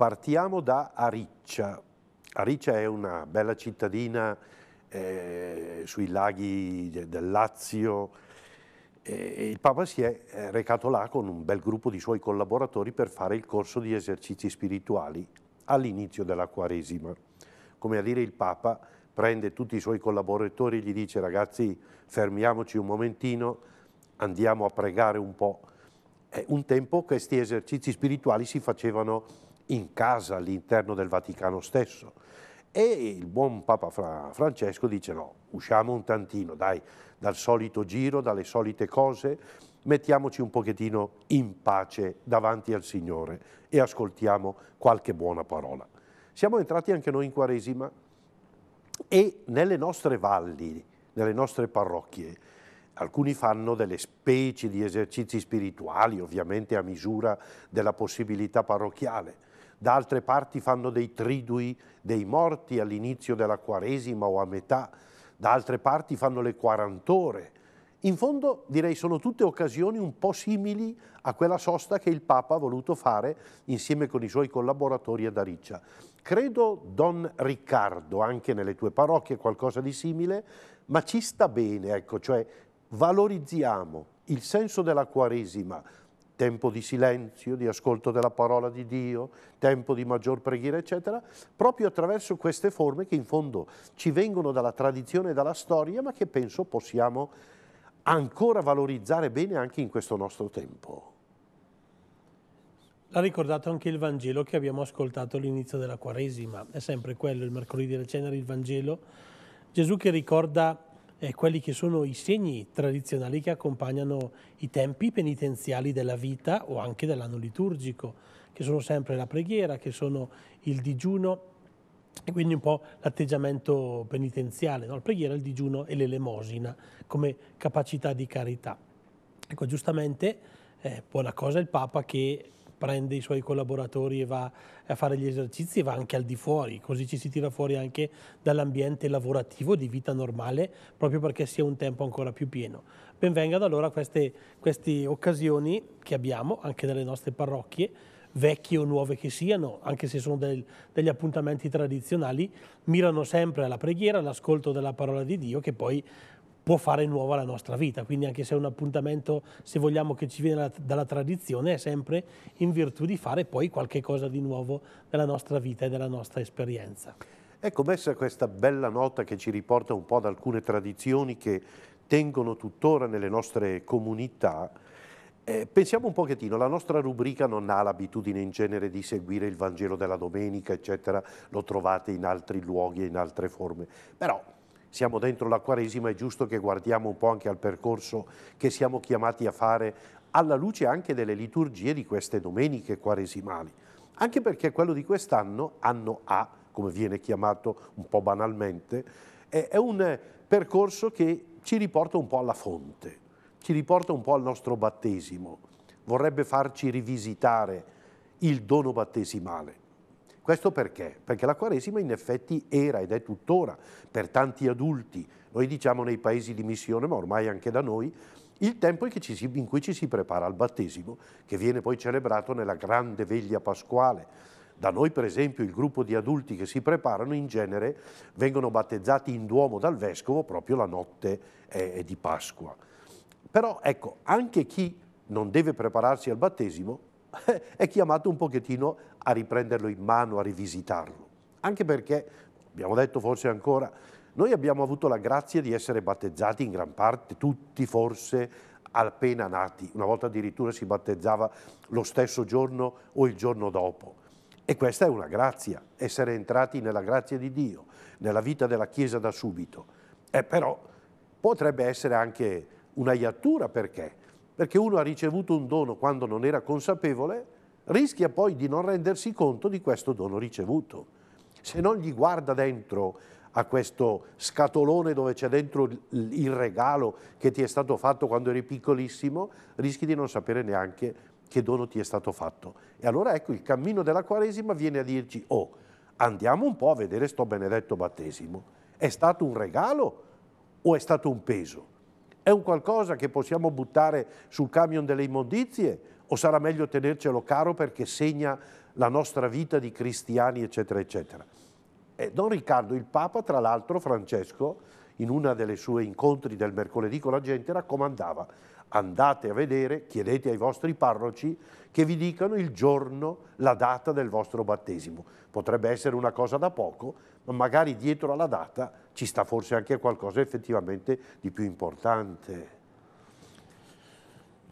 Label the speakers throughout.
Speaker 1: Partiamo da Ariccia. Ariccia è una bella cittadina eh, sui laghi del Lazio. E il Papa si è recato là con un bel gruppo di suoi collaboratori per fare il corso di esercizi spirituali all'inizio della Quaresima. Come a dire il Papa prende tutti i suoi collaboratori e gli dice ragazzi fermiamoci un momentino, andiamo a pregare un po'. È un tempo questi esercizi spirituali si facevano in casa, all'interno del Vaticano stesso. E il buon Papa Francesco dice no, usciamo un tantino, dai, dal solito giro, dalle solite cose, mettiamoci un pochettino in pace davanti al Signore e ascoltiamo qualche buona parola. Siamo entrati anche noi in Quaresima e nelle nostre valli, nelle nostre parrocchie, alcuni fanno delle specie di esercizi spirituali, ovviamente a misura della possibilità parrocchiale da altre parti fanno dei tridui dei morti all'inizio della Quaresima o a metà, da altre parti fanno le quarantore. In fondo direi sono tutte occasioni un po' simili a quella sosta che il Papa ha voluto fare insieme con i suoi collaboratori ad Ariccia. Credo, Don Riccardo, anche nelle tue parrocchie qualcosa di simile, ma ci sta bene, ecco, cioè valorizziamo il senso della Quaresima, tempo di silenzio, di ascolto della parola di Dio, tempo di maggior preghiera, eccetera, proprio attraverso queste forme che in fondo ci vengono dalla tradizione e dalla storia, ma che penso possiamo ancora valorizzare bene anche in questo nostro tempo.
Speaker 2: L'ha ricordato anche il Vangelo che abbiamo ascoltato all'inizio della Quaresima, è sempre quello, il mercoledì della Cenere, il Vangelo, Gesù che ricorda eh, quelli che sono i segni tradizionali che accompagnano i tempi penitenziali della vita o anche dell'anno liturgico, che sono sempre la preghiera, che sono il digiuno e quindi un po' l'atteggiamento penitenziale, no? la preghiera, il digiuno e l'elemosina come capacità di carità. Ecco, giustamente, eh, buona cosa il Papa che prende i suoi collaboratori e va a fare gli esercizi e va anche al di fuori, così ci si tira fuori anche dall'ambiente lavorativo di vita normale proprio perché sia un tempo ancora più pieno. Benvengano allora queste, queste occasioni che abbiamo anche dalle nostre parrocchie vecchie o nuove che siano, anche se sono del, degli appuntamenti tradizionali, mirano sempre alla preghiera, all'ascolto della parola di Dio che poi può fare nuova la nostra vita. Quindi anche se è un appuntamento, se vogliamo, che ci viene dalla, tradizione, è sempre in virtù di fare poi qualche cosa di nuovo della nostra vita e della nostra esperienza.
Speaker 1: Ecco, messa questa bella nota che ci riporta un po' ad alcune tradizioni che tengono tuttora nelle nostre comunità, eh, pensiamo un pochettino, la nostra rubrica non ha l'abitudine in genere di seguire il Vangelo della domenica, eccetera, lo trovate in altri luoghi e in altre forme, però siamo dentro la Quaresima, è giusto che guardiamo un po' anche al percorso che siamo chiamati a fare alla luce anche delle liturgie di queste domeniche quaresimali. Anche perché quello di quest'anno, anno A, come viene chiamato un po' banalmente, è un percorso che ci riporta un po' alla fonte, ci riporta un po' al nostro battesimo, vorrebbe farci rivisitare il dono battesimale. Questo perché? Perché la Quaresima in effetti era ed è tuttora per tanti adulti, noi diciamo nei paesi di missione, ma ormai anche da noi, il tempo in cui ci si prepara al battesimo, che viene poi celebrato nella grande veglia pasquale. Da noi per esempio il gruppo di adulti che si preparano in genere vengono battezzati in Duomo dal Vescovo proprio la notte eh, di Pasqua. Però ecco, anche chi non deve prepararsi al battesimo è chiamato un pochettino a riprenderlo in mano, a rivisitarlo. Anche perché, abbiamo detto forse ancora, noi abbiamo avuto la grazia di essere battezzati in gran parte, tutti forse appena nati, una volta addirittura si battezzava lo stesso giorno o il giorno dopo. E questa è una grazia, essere entrati nella grazia di Dio, nella vita della Chiesa da subito. Eh, però potrebbe essere anche una iattura perché perché uno ha ricevuto un dono quando non era consapevole, rischia poi di non rendersi conto di questo dono ricevuto. Se non gli guarda dentro a questo scatolone dove c'è dentro il regalo che ti è stato fatto quando eri piccolissimo, rischi di non sapere neanche che dono ti è stato fatto. E allora ecco il cammino della Quaresima viene a dirci, oh, andiamo un po' a vedere sto benedetto battesimo. È stato un regalo o è stato un peso? È un qualcosa che possiamo buttare sul camion delle immondizie o sarà meglio tenercelo caro perché segna la nostra vita di cristiani, eccetera, eccetera. E eh, Don Riccardo, il Papa, tra l'altro Francesco, in una delle sue incontri del mercoledì con la gente, raccomandava andate a vedere, chiedete ai vostri parroci che vi dicano il giorno, la data del vostro battesimo. Potrebbe essere una cosa da poco, ma magari dietro alla data ci sta forse anche qualcosa effettivamente di più importante.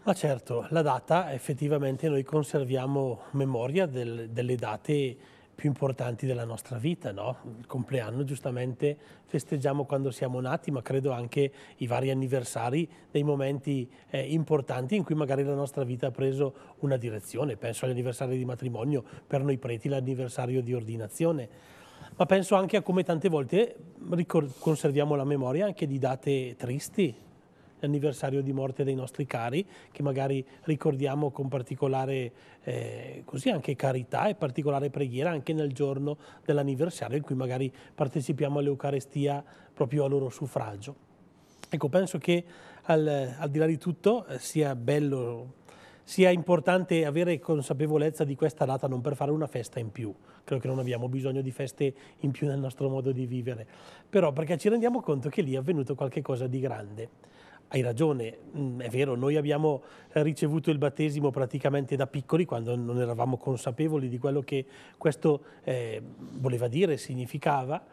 Speaker 2: Ma certo, la data effettivamente noi conserviamo memoria del, delle date più importanti della nostra vita, no? Il compleanno giustamente festeggiamo quando siamo nati, ma credo anche i vari anniversari dei momenti eh, importanti in cui magari la nostra vita ha preso una direzione. Penso agli anniversari di matrimonio, per noi preti l'anniversario di ordinazione ma penso anche a come tante volte conserviamo la memoria anche di date tristi, l'anniversario di morte dei nostri cari, che magari ricordiamo con particolare eh, così anche carità e particolare preghiera anche nel giorno dell'anniversario in cui magari partecipiamo all'Eucarestia proprio a loro suffragio. Ecco, penso che al, al di là di tutto eh, sia bello sia importante avere consapevolezza di questa data non per fare una festa in più. Credo che non abbiamo bisogno di feste in più nel nostro modo di vivere, però perché ci rendiamo conto che lì è avvenuto qualcosa di grande. Hai ragione, mm, è vero, noi abbiamo ricevuto il battesimo praticamente da piccoli quando non eravamo consapevoli di quello che questo eh, voleva dire, significava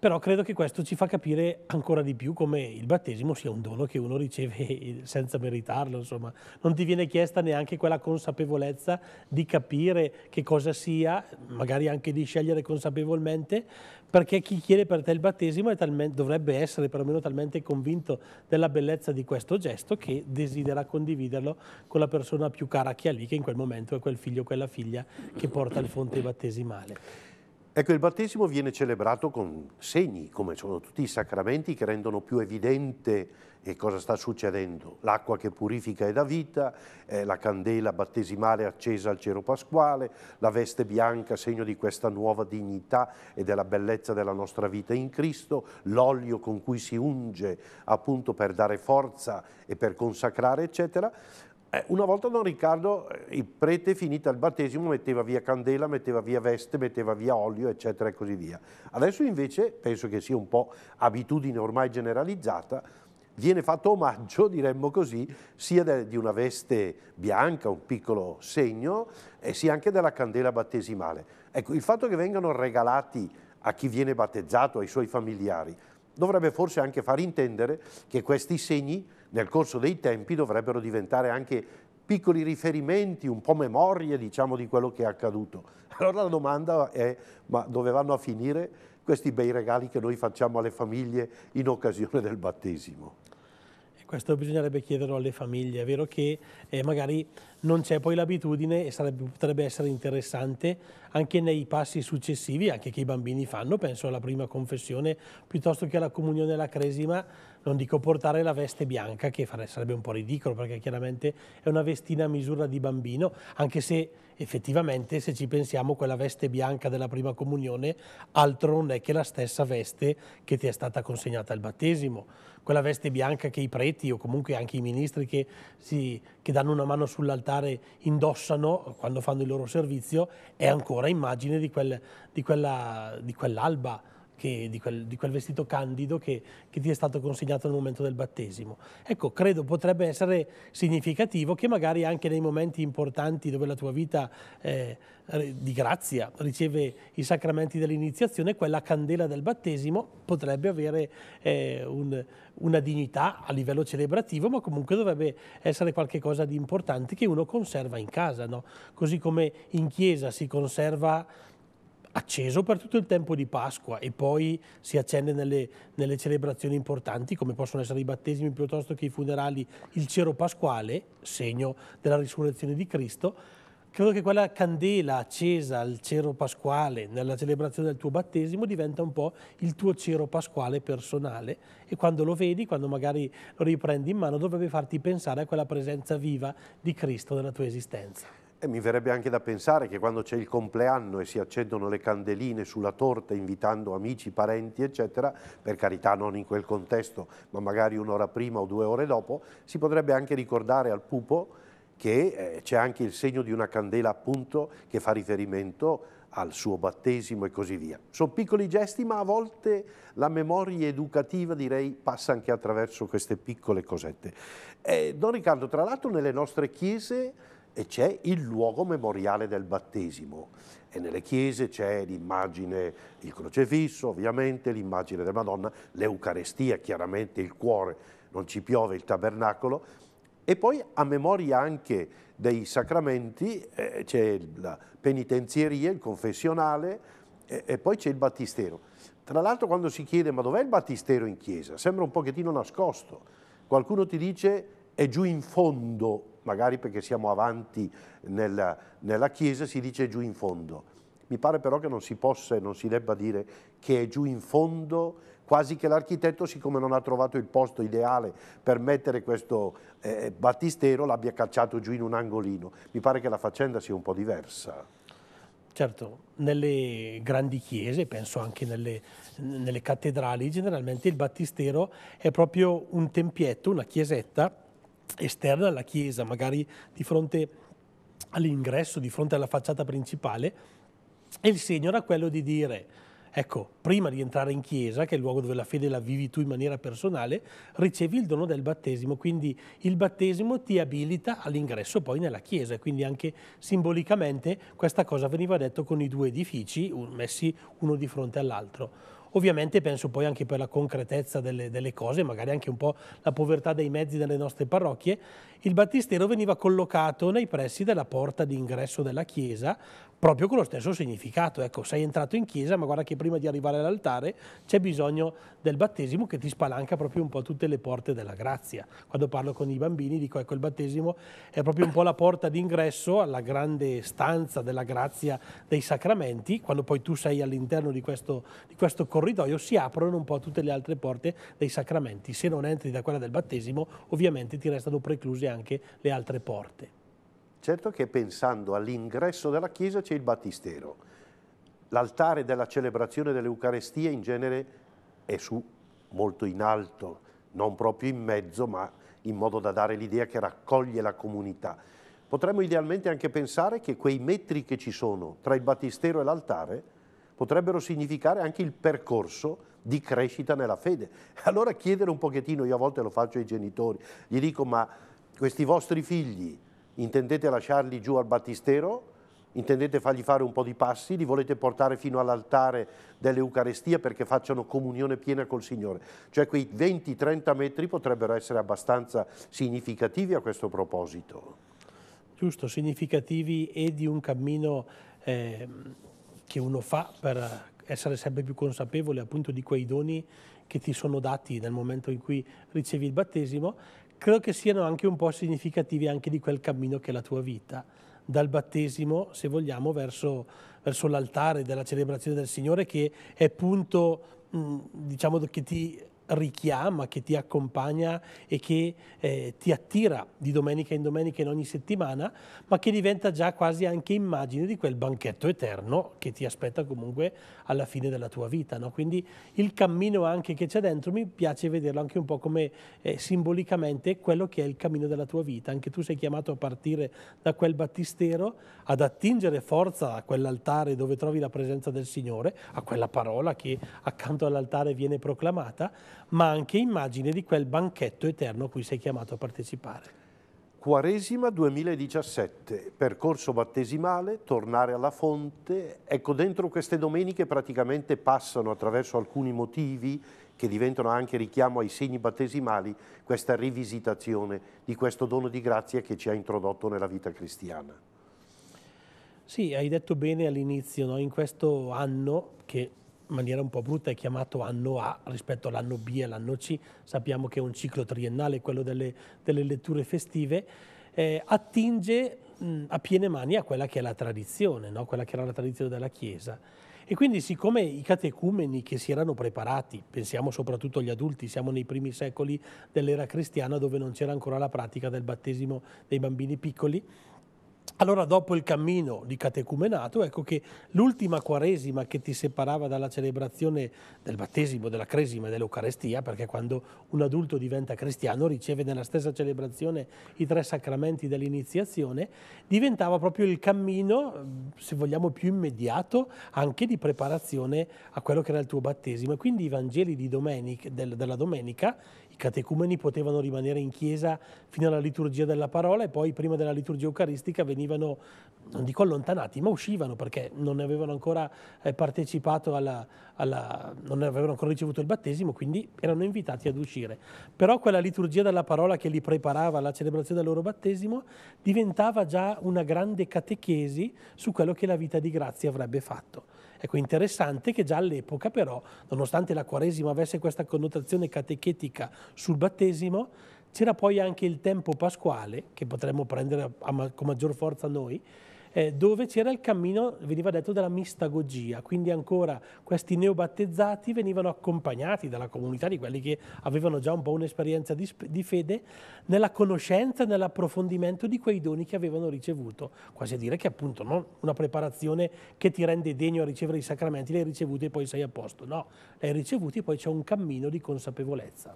Speaker 2: però credo che questo ci fa capire ancora di più come il battesimo sia un dono che uno riceve senza meritarlo, insomma. Non ti viene chiesta neanche quella consapevolezza di capire che cosa sia, magari anche di scegliere consapevolmente, perché chi chiede per te il battesimo talmente, dovrebbe essere perlomeno talmente convinto della bellezza di questo gesto che desidera condividerlo con la persona più cara che ha lì, che in quel momento è quel figlio o quella figlia che porta il fonte battesimale.
Speaker 1: Ecco, il battesimo viene celebrato con segni, come sono tutti i sacramenti che rendono più evidente che eh, cosa sta succedendo. L'acqua che purifica e dà vita, eh, la candela battesimale accesa al cero pasquale, la veste bianca, segno di questa nuova dignità e della bellezza della nostra vita in Cristo, l'olio con cui si unge appunto per dare forza e per consacrare, eccetera. Eh, una volta Don Riccardo, eh, il prete finito il battesimo, metteva via candela, metteva via veste, metteva via olio, eccetera e così via. Adesso invece, penso che sia un po' abitudine ormai generalizzata, viene fatto omaggio, diremmo così, sia di una veste bianca, un piccolo segno, e sia anche della candela battesimale. Ecco, il fatto che vengano regalati a chi viene battezzato, ai suoi familiari, dovrebbe forse anche far intendere che questi segni nel corso dei tempi dovrebbero diventare anche piccoli riferimenti, un po' memorie diciamo, di quello che è accaduto. Allora la domanda è ma dove vanno a finire questi bei regali che noi facciamo alle famiglie in occasione del battesimo?
Speaker 2: questo bisognerebbe chiederlo alle famiglie, è vero che eh, magari non c'è poi l'abitudine e sarebbe, potrebbe essere interessante anche nei passi successivi, anche che i bambini fanno, penso alla prima confessione, piuttosto che alla comunione e alla cresima, non dico portare la veste bianca, che sarebbe un po' ridicolo perché chiaramente è una vestina a misura di bambino, anche se effettivamente se ci pensiamo quella veste bianca della prima comunione altro non è che la stessa veste che ti è stata consegnata al battesimo, quella veste bianca che i preti o comunque anche i ministri che, si, che danno una mano sull'altare militare indossano quando fanno il loro servizio è ancora immagine di, quel, di, quella, di quell'alba che, di, quel, di, quel, vestito candido che, che ti è stato consegnato nel momento del battesimo. Ecco, credo potrebbe essere significativo che magari anche nei momenti importanti dove la tua vita eh, di grazia riceve i sacramenti dell'iniziazione, quella candela del battesimo potrebbe avere eh, un, una dignità a livello celebrativo, ma comunque dovrebbe essere qualcosa di importante che uno conserva in casa, no? così come in chiesa si conserva acceso per tutto il tempo di Pasqua e poi si accende nelle, nelle celebrazioni importanti come possono essere i battesimi piuttosto che i funerali, il cero pasquale, segno della risurrezione di Cristo, credo che quella candela accesa al cero pasquale nella celebrazione del tuo battesimo diventa un po' il tuo cero pasquale personale e quando lo vedi, quando magari lo riprendi in mano, dovrebbe farti pensare a quella presenza viva di Cristo nella tua esistenza.
Speaker 1: E mi verrebbe anche da pensare che quando c'è il compleanno e si accendono le candeline sulla torta invitando amici, parenti eccetera, per carità non in quel contesto ma magari un'ora prima o due ore dopo, si potrebbe anche ricordare al pupo che eh, c'è anche il segno di una candela appunto che fa riferimento al suo battesimo e così via. Sono piccoli gesti ma a volte la memoria educativa direi passa anche attraverso queste piccole cosette. Eh, Don Riccardo tra l'altro nelle nostre chiese e c'è il luogo memoriale del battesimo. E nelle chiese c'è l'immagine, il crocefisso ovviamente, l'immagine della Madonna, l'Eucarestia chiaramente, il cuore, non ci piove il tabernacolo. E poi a memoria anche dei sacramenti eh, c'è la penitenzieria, il confessionale eh, e poi c'è il battistero. Tra l'altro quando si chiede ma dov'è il battistero in chiesa? Sembra un pochettino nascosto. Qualcuno ti dice è giù in fondo magari perché siamo avanti nella, nella Chiesa, si dice giù in fondo. Mi pare però che non si possa e non si debba dire che è giù in fondo, quasi che l'architetto, siccome non ha trovato il posto ideale per mettere questo eh, battistero, l'abbia cacciato giù in un angolino. Mi pare che la faccenda sia un po' diversa.
Speaker 2: Certo, nelle grandi chiese, penso anche nelle, nelle cattedrali, generalmente il battistero è proprio un tempietto, una chiesetta esterna alla chiesa, magari di fronte all'ingresso, di fronte alla facciata principale, e il segno era quello di dire, ecco, prima di entrare in chiesa, che è il luogo dove la fede la vivi tu in maniera personale, ricevi il dono del battesimo, quindi il battesimo ti abilita all'ingresso poi nella chiesa e quindi anche simbolicamente questa cosa veniva detto con i due edifici messi uno di fronte all'altro. Ovviamente penso poi anche per la concretezza delle, delle cose, magari anche un po' la povertà dei mezzi delle nostre parrocchie, il battistero veniva collocato nei pressi della porta d'ingresso della chiesa proprio con lo stesso significato. Ecco, sei entrato in chiesa, ma guarda che prima di arrivare all'altare c'è bisogno del battesimo che ti spalanca proprio un po' tutte le porte della grazia. Quando parlo con i bambini dico, ecco, il battesimo è proprio un po' la porta d'ingresso alla grande stanza della grazia dei sacramenti. Quando poi tu sei all'interno di questo, di questo corridoio si aprono un po' tutte le altre porte dei sacramenti. Se non entri da quella del battesimo, ovviamente ti restano precluse anche le altre porte.
Speaker 1: Certo che pensando all'ingresso della chiesa c'è il battistero. L'altare della celebrazione dell'Eucarestia in genere è su molto in alto, non proprio in mezzo, ma in modo da dare l'idea che raccoglie la comunità. Potremmo idealmente anche pensare che quei metri che ci sono tra il battistero e l'altare potrebbero significare anche il percorso di crescita nella fede. Allora chiedere un pochettino, io a volte lo faccio ai genitori, gli dico ma questi vostri figli intendete lasciarli giù al battistero? Intendete fargli fare un po' di passi? Li volete portare fino all'altare dell'Eucarestia perché facciano comunione piena col Signore? Cioè quei 20-30 metri potrebbero essere abbastanza significativi a questo proposito.
Speaker 2: Giusto, significativi e di un cammino eh, che uno fa per essere sempre più consapevole appunto di quei doni che ti sono dati nel momento in cui ricevi il battesimo, credo che siano anche un po' significativi anche di quel cammino che è la tua vita, dal battesimo, se vogliamo, verso, verso l'altare della celebrazione del Signore che è punto, diciamo, che ti richiama, che ti accompagna e che eh, ti attira di domenica in domenica in ogni settimana, ma che diventa già quasi anche immagine di quel banchetto eterno che ti aspetta comunque alla fine della tua vita. No? Quindi il cammino anche che c'è dentro mi piace vederlo anche un po' come eh, simbolicamente quello che è il cammino della tua vita. Anche tu sei chiamato a partire da quel battistero, ad attingere forza a quell'altare dove trovi la presenza del Signore, a quella parola che accanto all'altare viene proclamata ma anche immagine di quel banchetto eterno a cui sei chiamato a partecipare.
Speaker 1: Quaresima 2017, percorso battesimale, tornare alla fonte, ecco dentro queste domeniche praticamente passano attraverso alcuni motivi che diventano anche richiamo ai segni battesimali questa rivisitazione di questo dono di grazia che ci ha introdotto nella vita cristiana.
Speaker 2: Sì, hai detto bene all'inizio, no? in questo anno che maniera un po' brutta è chiamato anno A rispetto all'anno B e all'anno C, sappiamo che è un ciclo triennale quello delle, delle letture festive, eh, attinge mh, a piene mani a quella che è la tradizione, no? quella che era la tradizione della Chiesa. E quindi siccome i catecumeni che si erano preparati, pensiamo soprattutto agli adulti, siamo nei primi secoli dell'era cristiana dove non c'era ancora la pratica del battesimo dei bambini piccoli, allora dopo il cammino di catecumenato, ecco che l'ultima quaresima che ti separava dalla celebrazione del battesimo, della cresima e dell'Eucarestia, perché quando un adulto diventa cristiano riceve nella stessa celebrazione i tre sacramenti dell'iniziazione, diventava proprio il cammino, se vogliamo, più immediato anche di preparazione a quello che era il tuo battesimo. E quindi i Vangeli domenica, del, della domenica catecumeni potevano rimanere in chiesa fino alla liturgia della parola e poi prima della liturgia eucaristica venivano, non dico allontanati, ma uscivano perché non avevano ancora eh, partecipato alla, alla, non avevano ancora ricevuto il battesimo, quindi erano invitati ad uscire. Però quella liturgia della parola che li preparava alla celebrazione del loro battesimo diventava già una grande catechesi su quello che la vita di grazia avrebbe fatto. Ecco, interessante che già all'epoca però, nonostante la Quaresima avesse questa connotazione catechetica sul battesimo, c'era poi anche il tempo pasquale, che potremmo prendere ma con maggior forza noi, eh, dove c'era il cammino, veniva detto, della mistagogia, quindi ancora questi neobattezzati venivano accompagnati dalla comunità di quelli che avevano già un po' un'esperienza di, di fede nella conoscenza e nell'approfondimento di quei doni che avevano ricevuto, quasi a dire che appunto non una preparazione che ti rende degno a ricevere i sacramenti, l'hai ricevuto e poi sei a posto, no, l'hai ricevuto e poi c'è un cammino di consapevolezza.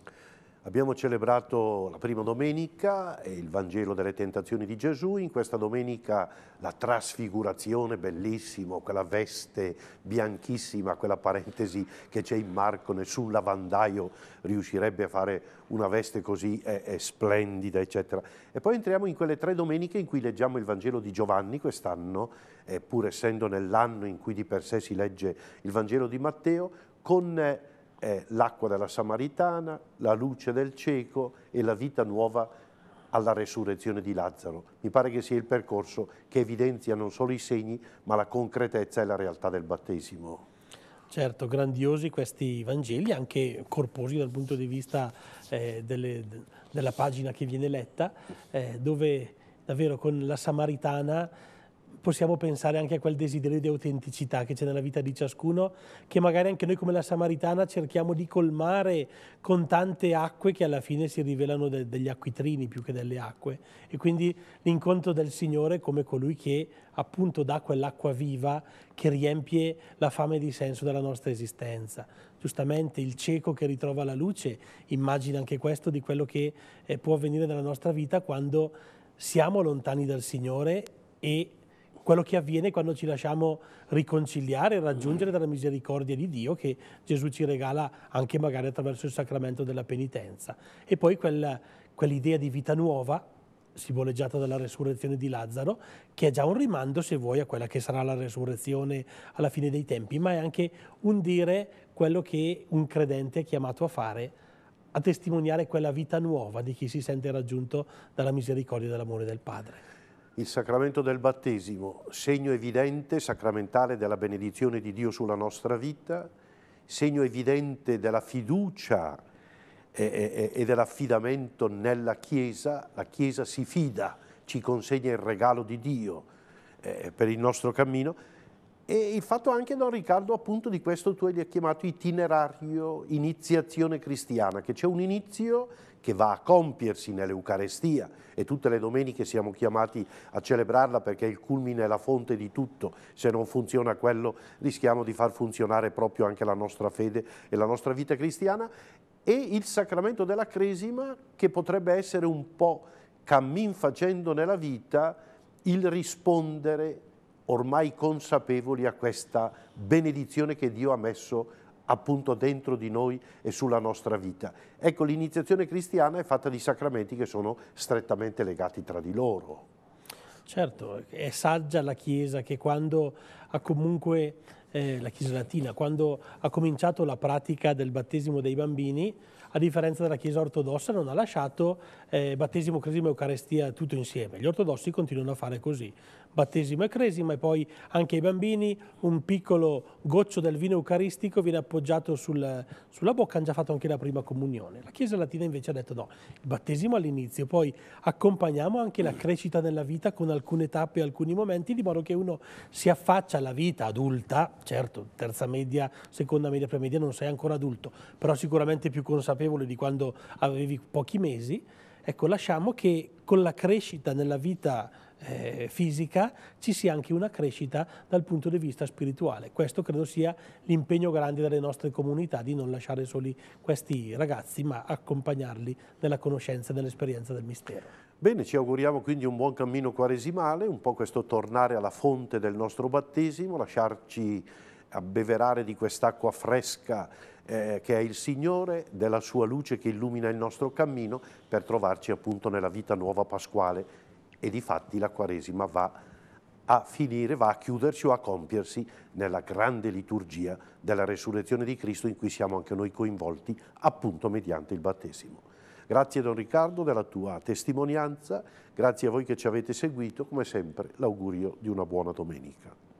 Speaker 1: Abbiamo celebrato la prima domenica il Vangelo delle tentazioni di Gesù, in questa domenica la trasfigurazione, bellissimo, quella veste bianchissima, quella parentesi che c'è in Marco, nessun lavandaio riuscirebbe a fare una veste così è, eh, è eh, splendida, eccetera. E poi entriamo in quelle tre domeniche in cui leggiamo il Vangelo di Giovanni quest'anno, eh, pur essendo nell'anno in cui di per sé si legge il Vangelo di Matteo, con è l'acqua della Samaritana, la luce del cieco e la vita nuova alla resurrezione di Lazzaro. Mi pare che sia il percorso che evidenzia non solo i segni, ma la concretezza e la realtà del battesimo.
Speaker 2: Certo, grandiosi questi Vangeli, anche corposi dal punto di vista eh, delle, della pagina che viene letta, eh, dove davvero con la Samaritana possiamo pensare anche a quel desiderio di autenticità che c'è nella vita di ciascuno, che magari anche noi come la Samaritana cerchiamo di colmare con tante acque che alla fine si rivelano de degli acquitrini più che delle acque. E quindi l'incontro del Signore come colui che appunto dà quell'acqua viva che riempie la fame di senso della nostra esistenza. Giustamente il cieco che ritrova la luce immagina anche questo di quello che eh, può avvenire nella nostra vita quando siamo lontani dal Signore e quello che avviene quando ci lasciamo riconciliare e raggiungere dalla misericordia di Dio che Gesù ci regala anche magari attraverso il sacramento della penitenza. E poi quella, quell'idea di vita nuova, simboleggiata dalla resurrezione di Lazzaro, che è già un rimando, se vuoi, a quella che sarà la resurrezione alla fine dei tempi, ma è anche un dire quello che un credente è chiamato a fare a testimoniare quella vita nuova di chi si sente raggiunto dalla misericordia e dall'amore del Padre.
Speaker 1: Il sacramento del battesimo, segno evidente, sacramentale della benedizione di Dio sulla nostra vita, segno evidente della fiducia e, eh, e, eh, eh, e dell'affidamento nella Chiesa, la Chiesa si fida, ci consegna il regalo di Dio eh, per il nostro cammino, e il fatto anche, Don Riccardo, appunto di questo tu hai chiamato itinerario iniziazione cristiana, che c'è un inizio che va a compiersi nell'Eucarestia e tutte le domeniche siamo chiamati a celebrarla perché il culmine è la fonte di tutto, se non funziona quello rischiamo di far funzionare proprio anche la nostra fede e la nostra vita cristiana e il sacramento della Cresima che potrebbe essere un po' cammin facendo nella vita il rispondere ormai consapevoli a questa benedizione che Dio ha messo appunto dentro di noi e sulla nostra vita. Ecco, l'iniziazione cristiana è fatta di sacramenti che sono strettamente legati tra di loro.
Speaker 2: Certo, è saggia la Chiesa che quando ha comunque, eh, la Chiesa latina, quando ha cominciato la pratica del battesimo dei bambini, a differenza della Chiesa ortodossa, non ha lasciato eh, battesimo, cresima e eucarestia tutto insieme. Gli ortodossi continuano a fare così battesimo e cresima e poi anche ai bambini un piccolo goccio del vino eucaristico viene appoggiato sul, sulla bocca, hanno già fatto anche la prima comunione. La Chiesa Latina invece ha detto no, il battesimo all'inizio, poi accompagniamo anche la crescita nella vita con alcune tappe e alcuni momenti di modo che uno si affaccia alla vita adulta, certo, terza media, seconda media, premedia non sei ancora adulto, però sicuramente più consapevole di quando avevi pochi mesi, ecco lasciamo che con la crescita nella vita eh, fisica, ci sia anche una crescita dal punto di vista spirituale. Questo credo sia l'impegno grande delle nostre comunità di non lasciare soli questi ragazzi, ma accompagnarli nella conoscenza e nell'esperienza del mistero.
Speaker 1: Bene, ci auguriamo quindi un buon cammino quaresimale, un po' questo tornare alla fonte del nostro battesimo, lasciarci abbeverare di quest'acqua fresca eh, che è il Signore, della sua luce che illumina il nostro cammino per trovarci appunto nella vita nuova pasquale e di fatti la Quaresima va a finire, va a chiudersi o a compiersi nella grande liturgia della resurrezione di Cristo in cui siamo anche noi coinvolti appunto mediante il battesimo. Grazie Don Riccardo della tua testimonianza, grazie a voi che ci avete seguito, come sempre l'augurio di una buona domenica.